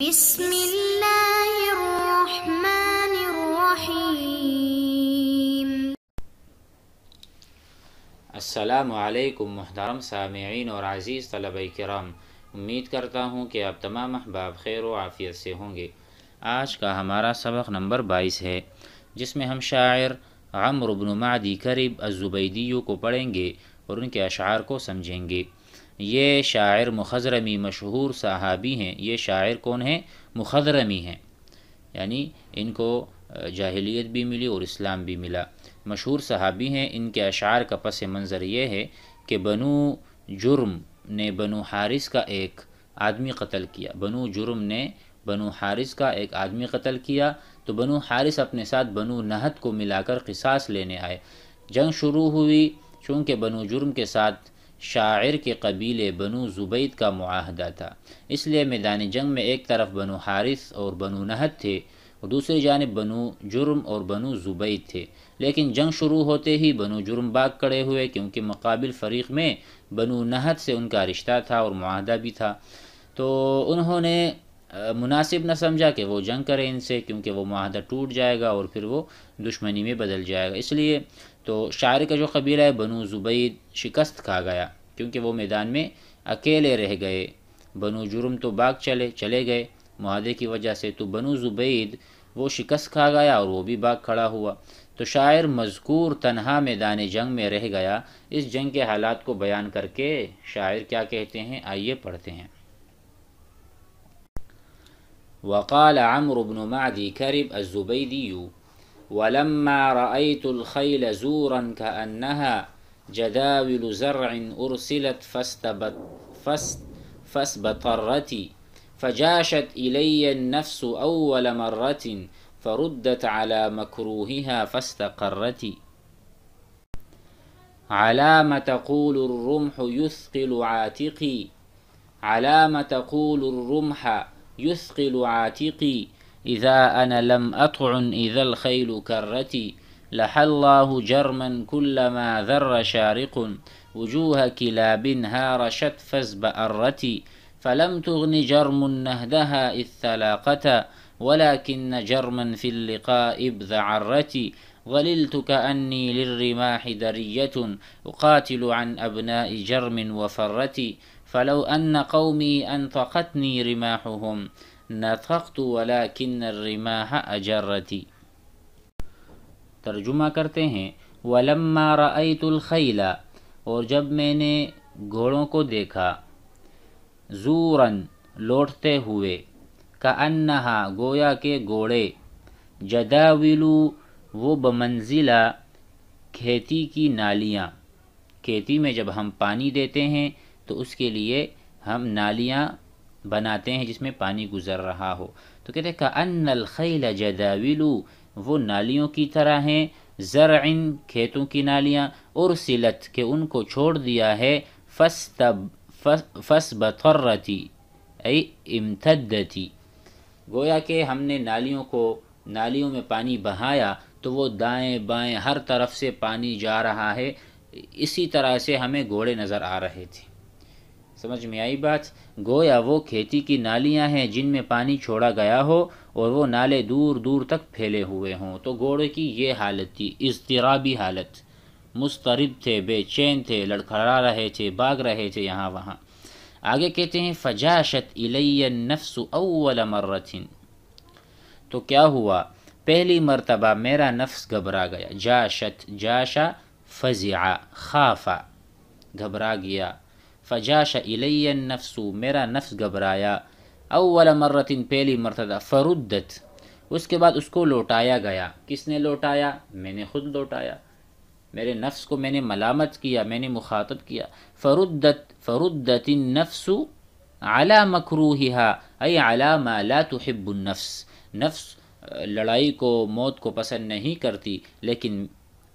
بسم اللہ الرحمن الرحیم السلام علیکم محترم سامعین اور عزیز طلبہ کرام امید کرتا ہوں کہ آپ تمام احباب خیر و عافیت سے ہوں گے آج کا ہمارا سبق نمبر بائیس ہے جس میں ہم شاعر بن معدی قریب الزبیدیو کو پڑھیں گے اور ان کے اشعار کو سمجھیں گے یہ شاعر مخضرمی مشہور صحابی ہیں یہ شاعر کون ہیں مخضرمی ہیں یعنی ان کو جاہلیت بھی ملی اور اسلام بھی ملا مشہور صحابی ہیں ان کے اشعار کا پس منظر یہ ہے کہ بنو جرم نے بنو حارث کا ایک آدمی قتل کیا بنو جرم نے بنو حارث کا ایک آدمی قتل کیا تو بنو حارث اپنے ساتھ بنو نہت کو ملا کر قصاص لینے آئے جنگ شروع ہوئی چونکہ بنو جرم کے ساتھ شاعر کے قبیلے بنو زبید کا معاہدہ تھا اس لیے میدان جنگ میں ایک طرف بنو حارث اور بنو نہد تھے اور دوسری جانب بنو جرم اور بنو زبید تھے لیکن جنگ شروع ہوتے ہی بنو جرم باغ کڑے ہوئے کیونکہ مقابل فریق میں بنو نہد سے ان کا رشتہ تھا اور معاہدہ بھی تھا تو انہوں نے مناسب نہ سمجھا کہ وہ جنگ کریں ان سے کیونکہ وہ معاہدہ ٹوٹ جائے گا اور پھر وہ دشمنی میں بدل جائے گا اس لیے تو شاعر کا جو قبیلہ ہے بنو زبید شکست کھا گیا کیونکہ وہ میدان میں اکیلے رہ گئے بنو جرم تو باغ چلے چلے گئے معاہدے کی وجہ سے تو بنو زبید وہ شکست کھا گیا اور وہ بھی باغ کھڑا ہوا تو شاعر مذکور تنہا میدان جنگ میں رہ گیا اس جنگ کے حالات کو بیان کر کے شاعر کیا کہتے ہیں آئیے پڑھتے ہیں وقال عمرو بن معدی کرب الزبیدی ولما رأيت الخيل زورا كأنها جداول زرع أرسلت فاستبت فاست فاسبطرت فجاشت إلي النفس أول مرة فردت على مكروهها فاستقرت علام تقول الرمح يثقل عاتقي علام تقول الرمح يثقل عاتقي إذا أنا لم أطعن إذا الخيل كرتي لحى الله جرما كلما ذر شارق وجوه كلاب هارشت فازبأرتي فلم تغن جرم نهدها إذ ثلاقتا ولكن جرما في اللقاء ابذعرتي ظللت كأني للرماح درية أقاتل عن أبناء جرم وفرتي فلو أن قومي أنطقتني رماحهم نفخت ولکن الرماح رما ترجمہ کرتے ہیں ولما رعیۃ الخیل اور جب میں نے گھوڑوں کو دیکھا زوراً لوٹتے ہوئے کا ان گویا کے گھوڑے جداولو وہ و کھیتی کی نالیاں کھیتی میں جب ہم پانی دیتے ہیں تو اس کے لیے ہم نالیاں بناتے ہیں جس میں پانی گزر رہا ہو تو کہتے ہیں کہ ان الخیل جداولو وہ نالیوں کی طرح ہیں زرعن کھیتوں کی نالیاں اور سلت کہ ان کو چھوڑ دیا ہے فس تب اے امتدتی گویا کہ ہم نے نالیوں کو نالیوں میں پانی بہایا تو وہ دائیں بائیں ہر طرف سے پانی جا رہا ہے اسی طرح سے ہمیں گھوڑے نظر آ رہے تھے سمجھ میں آئی بات گویا وہ کھیتی کی نالیاں ہیں جن میں پانی چھوڑا گیا ہو اور وہ نالے دور دور تک پھیلے ہوئے ہوں تو گھوڑے کی یہ حالت تھی اضطرابی حالت مسترد تھے بے چین تھے لڑکھڑا رہے تھے باغ رہے تھے یہاں وہاں آگے کہتے ہیں فجاشت شت نفس اول مرتن تو کیا ہوا پہلی مرتبہ میرا نفس گھبرا گیا جاشت جاشا فضیا خافا گھبرا گیا فجاش علی نفس میرا نفس گھبرایا اول مرتن پہلی مرتبہ فردت اس کے بعد اس کو لوٹایا گیا کس نے لوٹایا میں نے خود لوٹایا میرے نفس کو میں نے ملامت کیا میں نے مخاطب کیا فردت فردت النفس اعلیٰ مکھرو ہیا اے اعلیٰ لا تحب النفس نفس لڑائی کو موت کو پسند نہیں کرتی لیکن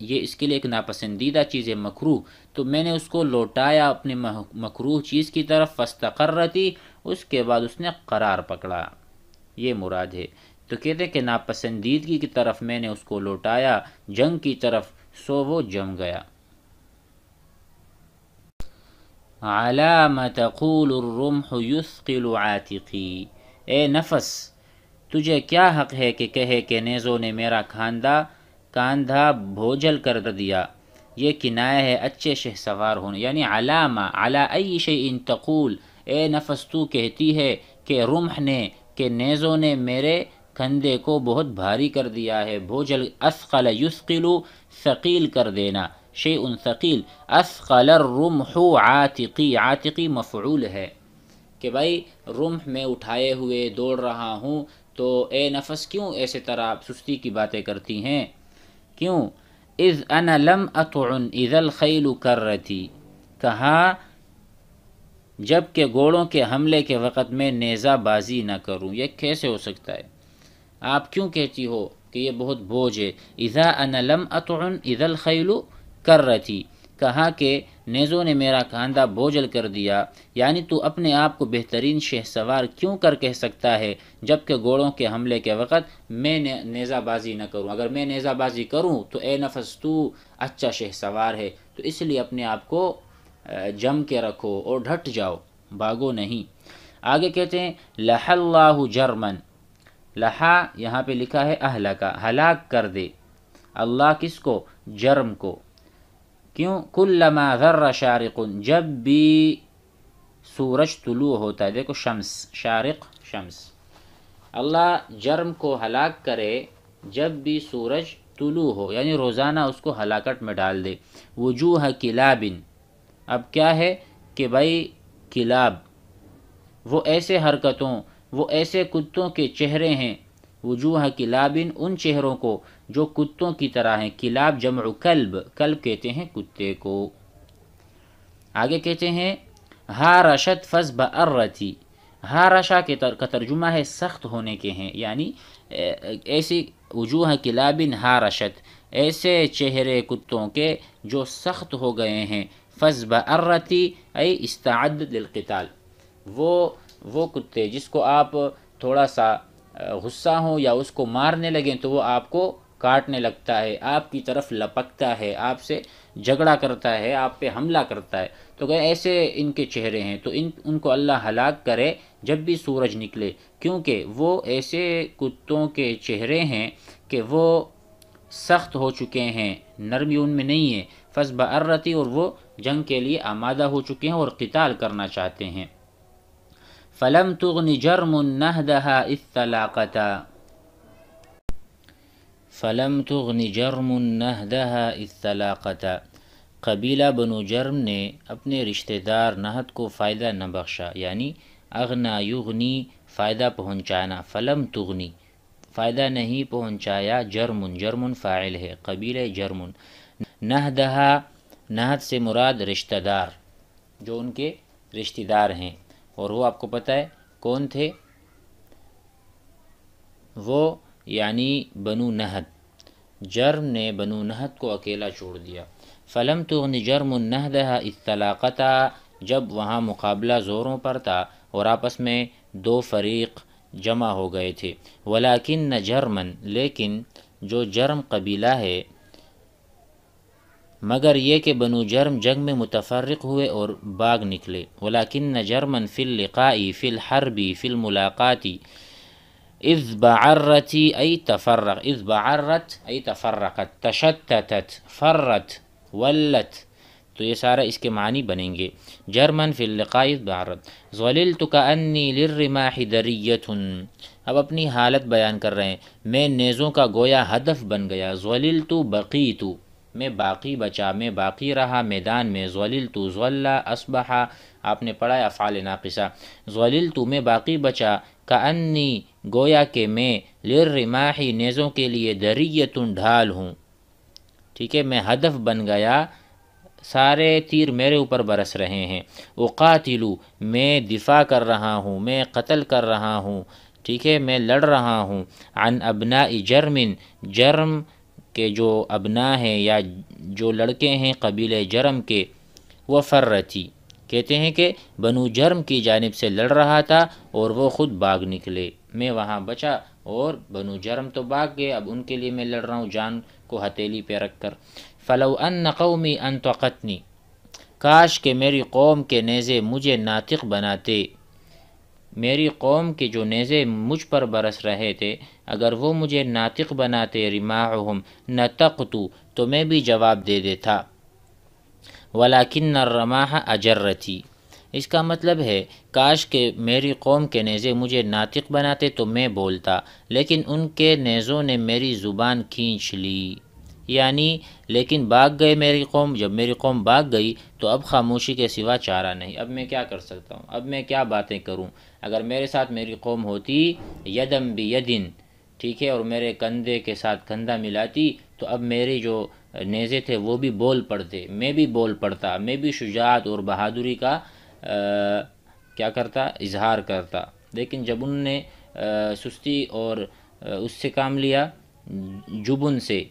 یہ اس کے لیے ایک ناپسندیدہ چیز ہے مکروح تو میں نے اس کو لوٹایا اپنے مکروح چیز کی طرف فستقر رہتی اس کے بعد اس نے قرار پکڑا یہ مراد ہے تو کہتے کہ ناپسندیدگی کی طرف میں نے اس کو لوٹایا جنگ کی طرف سو وہ جم گیا تقول الرمح یثقل عاتقی اے نفس تجھے کیا حق ہے کہ کہے کہ نیزوں نے میرا کھاندہ کاندھا بھوجل کر دیا یہ کنائے ہے اچھے شہ سوار ہونے یعنی علامہ علا ای شی تقول اے نفس تو کہتی ہے کہ رمح نے کہ نیزوں نے میرے کندھے کو بہت بھاری کر دیا ہے بھوجل اسقل یسقلو ثقیل کر دینا شیء ان ثقیل اسقل الرمح عاتقی عاتقی مفعول ہے کہ بھائی رمح میں اٹھائے ہوئے دوڑ رہا ہوں تو اے نفس کیوں ایسے طرح سستی کی باتیں کرتی ہیں کیوں عز لم اطعن از الخیل کر رہتی کہا جب کہ گھوڑوں کے حملے کے وقت میں نیزہ بازی نہ کروں یہ کیسے ہو سکتا ہے آپ کیوں کہتی ہو کہ یہ بہت بوجھ ہے اذا ان لم اتعن از الخیل کر کہا کہ نیزوں نے میرا کاندھا بوجھل کر دیا یعنی تو اپنے آپ کو بہترین شہ سوار کیوں کر کہہ سکتا ہے جب کہ کے حملے کے وقت میں نیزہ بازی نہ کروں اگر میں نیزہ بازی کروں تو اے نفس تو اچھا شہ سوار ہے تو اس لیے اپنے آپ کو جم کے رکھو اور ڈھٹ جاؤ بھاگو نہیں آگے کہتے ہیں لہ اللہ جرمن لہا یہاں پہ لکھا ہے اہلکا کا ہلاک کر دے اللہ کس کو جرم کو کیوں کل لما شارق جب بھی سورج طلوع ہوتا ہے دیکھو شمس شارق شمس اللہ جرم کو ہلاک کرے جب بھی سورج طلوع ہو یعنی روزانہ اس کو ہلاکت میں ڈال دے وجوہ کلابن اب کیا ہے کہ بھائی کلاب وہ ایسے حرکتوں وہ ایسے کتوں کے چہرے ہیں وجوہ کلابن ان چہروں کو جو کتوں کی طرح ہیں کلاب جمع کلب کلب کہتے ہیں کتے کو آگے کہتے ہیں ہا رشت فض برتی رشا کے ترجمہ ہے سخت ہونے کے ہیں یعنی ایسی وجوہ کلابن ہا رشت ایسے چہرے کتوں کے جو سخت ہو گئے ہیں فض بررتی اے استعد للقتال وہ وہ کتے جس کو آپ تھوڑا سا غصہ ہوں یا اس کو مارنے لگیں تو وہ آپ کو کاٹنے لگتا ہے آپ کی طرف لپکتا ہے آپ سے جھگڑا کرتا ہے آپ پہ حملہ کرتا ہے تو ایسے ان کے چہرے ہیں تو ان ان کو اللہ ہلاک کرے جب بھی سورج نکلے کیونکہ وہ ایسے کتوں کے چہرے ہیں کہ وہ سخت ہو چکے ہیں نرمی ان میں نہیں ہے فص عرتی اور وہ جنگ کے لیے آمادہ ہو چکے ہیں اور قتال کرنا چاہتے ہیں فلم تغنی جرم نهدها دہا فلم تغنی جرم نهدها دہا قبیلہ بنو جرم نے اپنے رشتہ دار نہد کو فائدہ نہ بخشا یعنی اغنا یغنی فائدہ پہنچانا فلم تغنی فائدہ نہیں پہنچایا جرمن جرمن فاعل ہے قبیل جرمن نہ دہا نہد سے مراد رشتہ دار جو ان کے رشتہ دار ہیں اور وہ آپ کو پتہ ہے کون تھے وہ یعنی بنو نہد جرم نے بنو نہد کو اکیلا چھوڑ دیا فلم تو جرم النحدہ اطلاقتا جب وہاں مقابلہ زوروں پر تھا اور آپس میں دو فریق جمع ہو گئے تھے ولاکن نہ جرمن لیکن جو جرم قبیلہ ہے مگر یہ کہ بنو جرم جنگ میں متفرق ہوئے اور باغ نکلے ولاکن جرمن فلقائی فلحربی فل ملاقاتی از بعرتی ای تفرق از بعرت ای تفرقت تشتتت فرت ولت تو یہ سارا اس کے معنی بنیں گے جرمن فلقہ از بعرت ذولیل تو کا انیل لرر اب اپنی حالت بیان کر رہے ہیں میں نیزوں کا گویا ہدف بن گیا ذولیل تو بقی تو میں باقی بچا میں باقی رہا میدان میں ذولیل تو زولا اسبحا آپ نے پڑھا افعال ناقصہ ذولیل تو میں باقی بچا کا انی گویا کہ میں لر رماحی نیزوں کے لیے دریت ڈھال ہوں ٹھیک ہے میں ہدف بن گیا سارے تیر میرے اوپر برس رہے ہیں اقاتلو میں دفاع کر رہا ہوں میں قتل کر رہا ہوں ٹھیک ہے میں لڑ رہا ہوں عن ابنائی جرمن جرم کہ جو ابنا ہیں یا جو لڑکے ہیں قبیل جرم کے وہ فر رہتی کہتے ہیں کہ بنو جرم کی جانب سے لڑ رہا تھا اور وہ خود باغ نکلے میں وہاں بچا اور بنو جرم تو باغ گئے اب ان کے لیے میں لڑ رہا ہوں جان کو ہتیلی پہ رکھ کر فلو ان نقومی ان تو کاش کہ میری قوم کے نیزے مجھے ناطق بناتے میری قوم کے جو نیزے مجھ پر برس رہے تھے اگر وہ مجھے ناطق بناتے رماعہم نتقتو تو میں بھی جواب دے دیتا ولاکن نہ رماح اجر تھی اس کا مطلب ہے کاش کہ میری قوم کے نیزے مجھے ناطق بناتے تو میں بولتا لیکن ان کے نیزوں نے میری زبان کھینچ لی یعنی لیکن بھاگ گئے میری قوم جب میری قوم بھاگ گئی تو اب خاموشی کے سوا چارہ نہیں اب میں کیا کر سکتا ہوں اب میں کیا باتیں کروں اگر میرے ساتھ میری قوم ہوتی یدم بھی یدن ٹھیک ہے اور میرے کندھے کے ساتھ کندھا ملاتی تو اب میرے جو نیزے تھے وہ بھی بول پڑتے میں بھی بول پڑتا میں بھی شجاعت اور بہادری کا کیا کرتا اظہار کرتا لیکن جب ان نے سستی اور اس سے کام لیا جبن سے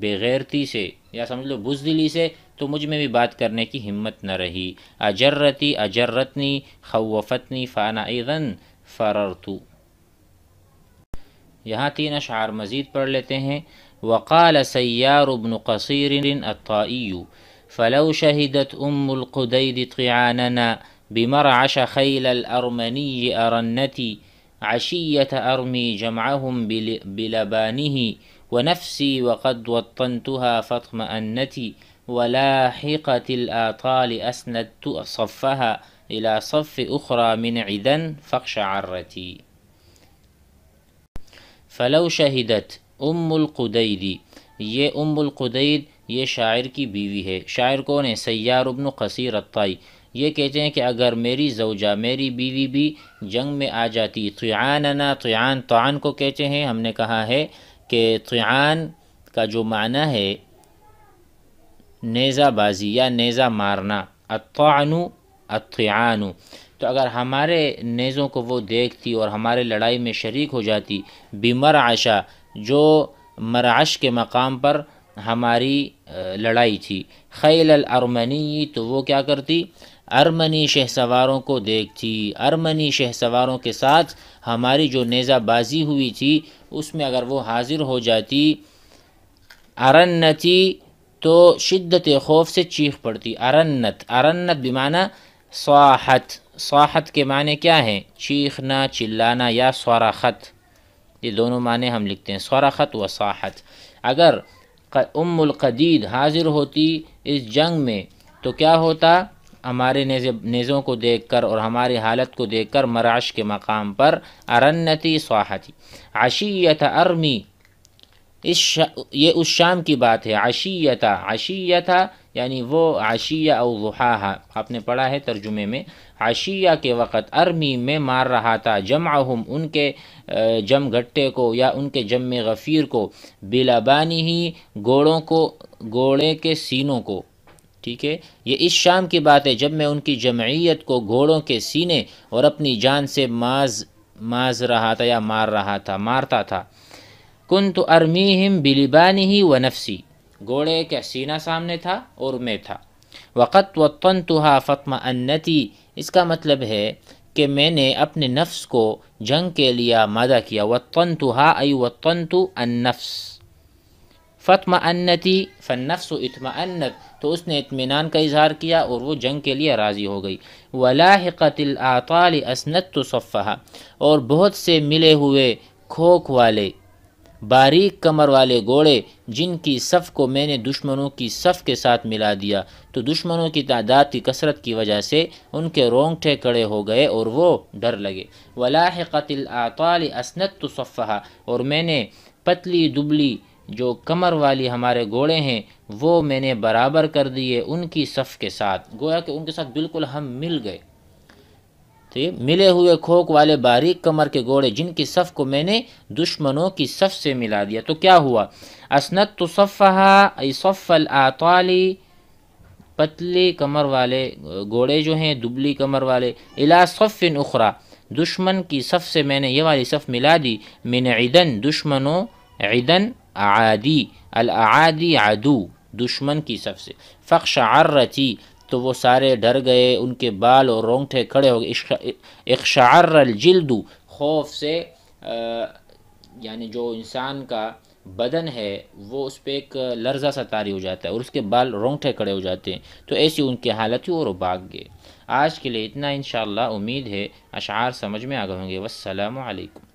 بے غیرتی سے یا سمجھ لو بزدلی سے تو مجھ میں بھی بات کرنے کی ہمت نہ رہی اجرتی اجرتنی خوفتنی فانا فانہ فررتو یہاں تین اشعار مزید پڑھ لیتے ہیں وقال سیار ابن قصیر قصیرو فلو شہیدت ام الخدیانہ طعاننا بمرعش خیل ارمنی ارنتی اشیت ارمی جماحم بل ونفسي وقد وطنتها و تنطا فخم انتی ولاح قطِ اللہ تعالی اسنتفَہ الاَصفِ اخرامن عدن فخ فلو شہیدت ام القدیدی یہ ام القدید یہ شاعر کی بیوی ہے شاعر کون ہے سیار ابن قصیر الطائی یہ کہتے ہیں کہ اگر میری زوجہ میری بیوی بھی جنگ میں آ جاتی طعاننا طعان طعان کو کہتے ہیں ہم نے کہا ہے کہ طعان کا جو معنی ہے نیزہ بازی یا نیزہ مارنا اطفعن اطفیانو تو اگر ہمارے نیزوں کو وہ دیکھتی اور ہمارے لڑائی میں شریک ہو جاتی بیمر آشا جو مرعش کے مقام پر ہماری لڑائی تھی خیل الارمنی تو وہ کیا کرتی ارمنی شہ سواروں کو دیکھ تھی ارمنی شہ سواروں کے ساتھ ہماری جو نیزہ بازی ہوئی تھی اس میں اگر وہ حاضر ہو جاتی ارنتی تو شدت خوف سے چیخ پڑتی ارنت ارنت بمانہ صاحت سواحت سواحت کے معنی کیا ہیں چیخنا چلانا یا سوراخت یہ دونوں معنی ہم لکھتے ہیں سوراخت و صاحت اگر ام القدید حاضر ہوتی اس جنگ میں تو کیا ہوتا ہمارے نیزے نیزوں کو دیکھ کر اور ہماری حالت کو دیکھ کر مراش کے مقام پر ارنتی سواہتی عشیت ارمی اس یہ اس شام کی بات ہے عشیتا عشیتا یعنی وہ عشیہ او ہا آپ نے پڑھا ہے ترجمے میں عشیہ کے وقت ارمی میں مار رہا تھا جمعہم ان کے جم گھٹے کو یا ان کے جم غفیر کو بلابانی ہی گوڑوں کو گوڑے کے سینوں کو ٹھیک ہے یہ اس شام کی بات ہے جب میں ان کی جمعیت کو گھوڑوں کے سینے اور اپنی جان سے ماز ماز رہا تھا یا مار رہا تھا مارتا تھا کن تو ارمی ہم ہی و نفسی گھوڑے کا سینہ سامنے تھا اور میں تھا وقت و تن تو ہا فتم انتی اس کا مطلب ہے کہ میں نے اپنے نفس کو جنگ کے لیے مادہ کیا و تن تو ہا و تن تو ان نفس فتم انتی فنفس اطمانت انت تو اس نے اطمینان کا اظہار کیا اور وہ جنگ کے لیے راضی ہو گئی ولاح العطال اعطال اسنت تو اور بہت سے ملے ہوئے کھوک والے باریک کمر والے گھوڑے جن کی صف کو میں نے دشمنوں کی صف کے ساتھ ملا دیا تو دشمنوں کی تعداد کی کثرت کی وجہ سے ان کے رونگٹھے کڑے ہو گئے اور وہ ڈر لگے ولاح قتل اعطال اسنت تو اور میں نے پتلی دبلی جو کمر والی ہمارے گھوڑے ہیں وہ میں نے برابر کر دیے ان کی صف کے ساتھ گویا کہ ان کے ساتھ بالکل ہم مل گئے ٹھیک ملے ہوئے کھوک والے باریک کمر کے گھوڑے جن کی صف کو میں نے دشمنوں کی صف سے ملا دیا تو کیا ہوا اسنت تو صفحہ صف العطالی پتلی کمر والے گھوڑے جو ہیں دبلی کمر والے صف اخرا دشمن کی صف سے میں نے یہ والی صف ملا دی من عیدن دشمنوں عیدن اعادی العادی عدو دشمن کی سب سے فق شعر تو وہ سارے ڈر گئے ان کے بال اور رونگٹھے کھڑے ہو گئے اقشع الجلد خوف سے یعنی جو انسان کا بدن ہے وہ اس پہ ایک لرزہ سا تاری ہو جاتا ہے اور اس کے بال رونگٹھے کھڑے ہو جاتے ہیں تو ایسی ان کی حالت ہی اور بھاگ گئے آج کے لیے اتنا انشاءاللہ امید ہے اشعار سمجھ میں آ گئے ہوں گے والسلام علیکم